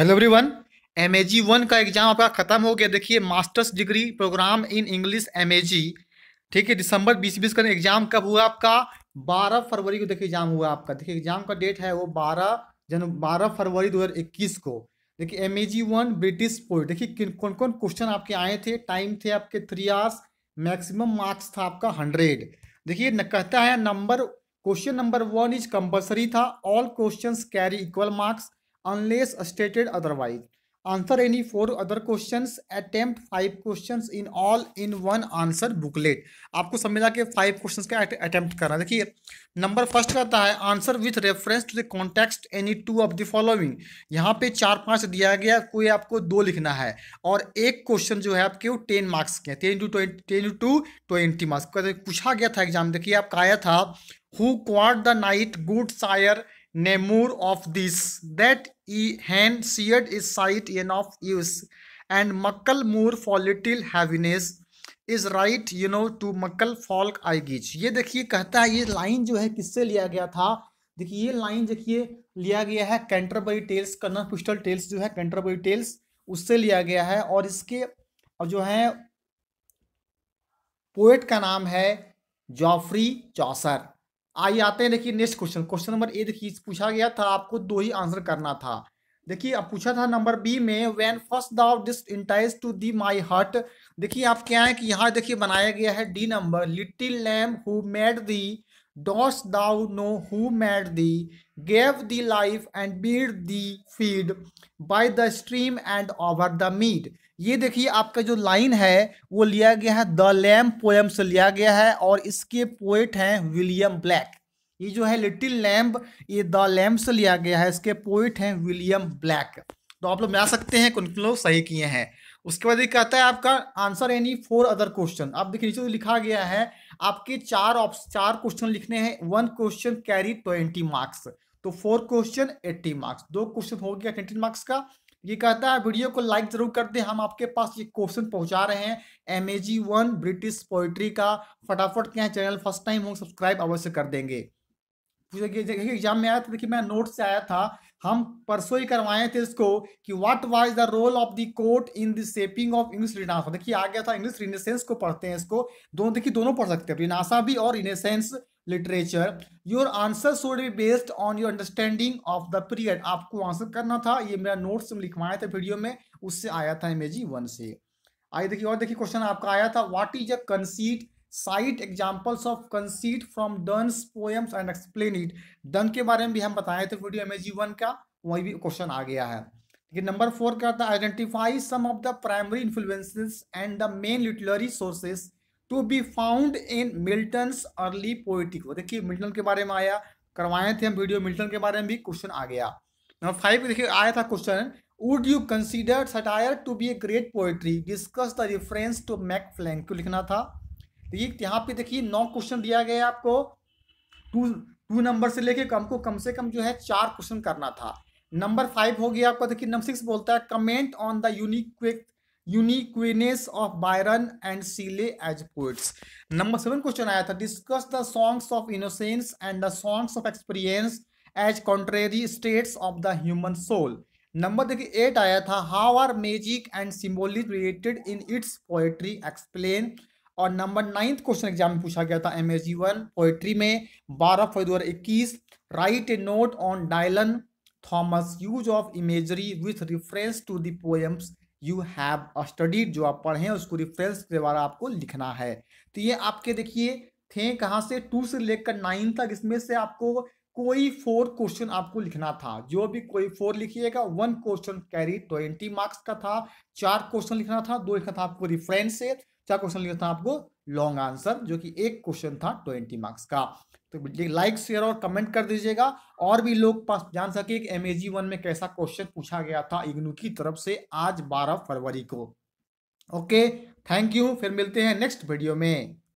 Hello everyone M A G one का exam आपका खत्म हो गया देखिए masters degree programme in English M A G ठीक है दिसंबर बीस बीस का एग्जाम कब हुआ आपका बारह फरवरी को देखिए एग्जाम हुआ आपका देखिए एग्जाम का डेट है वो बारह जन बारह फरवरी 2021 को देखिए M A G one British poet देखिए कौन कौन क्वेश्चन आपके आए थे टाइम थे आपके थ्री आवर्स मैक्सिमम मार्क्स था आपका हंड्रेड देखिए कहता है number question number one is compulsory था all question carry equal marks unless stated otherwise answer any four other questions attempt five questions in all in one answer booklet आपको सब के five questions का attempt करना है देखिए number first कहता है answer with reference to the context any two of the following यहाँ पे चार पांच दिया गया कोई आपको दो लिखना है और एक क्वेश्चन जो है आपके वो टेन मार्क्स के ten two ten two twenty marks पूछा गया था एग्जाम देखिए आपका आया था who quote the night good sire of this that ई hen seed is sight in of use and mickle more for little heaviness is right you know to mickle folk I गिच ये देखिए कहता है ये लाइन जो है किससे लिया गया था देखिए ये लाइन देखिए लिया गया है कैंटरबरी टेल्स कन्नर पिस्टल टेल्स जो है कैंटरबरी टेल्स उससे लिया गया है और इसके और जो है पोएट का नाम है जॉफ्री चौसर आइए आते हैं देखिए next question question number A देखिए पूछा गया था आपको दो ही आंसर करना था देखिए अब पूछा था नंबर बी में when first thou this entice to thee my heart देखिए आप क्या है कि यहाँ देखिए बनाया गया है D number little lamb who made thee dost thou know who made thee, gave thee life and bid thee feed by the stream and over the mead. ये देखिए आपका जो लाइन है वो लिया गया है द लैम पोएम से लिया गया है और इसके पोएट हैं विलियम ब्लैक ये जो है लिटिल लैम्ब ये द लैम्ब से लिया गया है इसके पोइट हैं विलियम ब्लैक तो आप लोग मिला सकते हैं कुछ लोग सही किए हैं उसके बाद ये कहता है आपका answer any four other question आप देखिए नीचे तो लिखा गया है आपके चार ऑप्शन चार क्वेश्चन लिखने हैं one question carry twenty marks तो फोर क्वेश्चन एट्टी मार्क्स दो क्वेश्चन हो गया ट्वेंटी मार्क्स का ये कहता है वीडियो को लाइक जरूर कर दे हम आपके पास ये क्वेश्चन पहुंचा रहे हैं M A G one British poetry का फटाफट क्या चैनल फर्स्ट टाइम हो सब्सक्राइब अवश्य कर देंगे एग्जाम में आया था तो देखिए मैं नोट से आया था हम परसों ही करवाए थे इसको कि what was the role of the court in the shaping of English renaissance देखिए आ गया था इंग्लिश रिनेसेंस को पढ़ते हैं इसको दोनों देखिए दोनों पढ़ सकते हैं रिनासा भी और renaissance literature your answer should be based on your understanding of the period आपको आंसर करना था ये मेरा नोट में लिखवाया था वीडियो में उससे आया था इमेजी वन से आइए देखिए और देखिए क्वेश्चन आपका आया था what is a conceit cite examples of conceit from Donne's poems and explain it Donne के बारे में भी हम बताए थे वीडियो एम वन का वही भी क्वेश्चन आ गया है लेकिन नंबर फोर क्या था identify some of the primary influences and the main literary sources to be found in Milton early poetic देखिए मिल्टन के बारे में आया करवाए थे हम वीडियो मिल्टन के बारे में भी क्वेश्चन आ गया नंबर फाइव देखिए आया था question would you consider satire to be a great poetry discuss the reference to Mac Flecknoe को लिखना था तो ये यहाँ पे देखिए नौ क्वेश्चन दिया गया है आपको टू टू नंबर से लेके हमको कम से कम जो है चार क्वेश्चन करना था नंबर फाइव हो गया आपका देखिए नंबर सिक्स बोलता है comment on the unique uniqueness of Byron and Shelley as poets number seven question आया था discuss the songs of innocence and the songs of experience as contrary states of the human soul number देखिए eight आया था how are magic and symbolism related in its poetry explain और number ninth question exam में पूछा गया था M S one poetry में बारह फरवरी दो हज़ार इक्कीस write a note on Dylan Thomas use of imagery with reference to the poems you have studied जो आप पढ़े हैं उसको रिफरेंस के द्वारा आपको लिखना है तो ये आपके देखिए थे कहाँ से टू से लेकर नाइन तक इसमें से आपको कोई फोर क्वेश्चन आपको लिखना था जो भी कोई फोर लिखिएगा one question carry twenty marks का था चार क्वेश्चन लिखना था दो लिखना था आपको रिफरेंस से क्या क्वेश्चन लिया था आपको लॉन्ग आंसर जो कि एक क्वेश्चन था ट्वेंटी मार्क्स का तो लाइक शेयर और कमेंट कर दीजिएगा और भी लोग पास जान सके कि एम वन में कैसा क्वेश्चन पूछा गया था इग्नू की तरफ से आज बारह फरवरी को ओके थैंक यू फिर मिलते हैं नेक्स्ट वीडियो में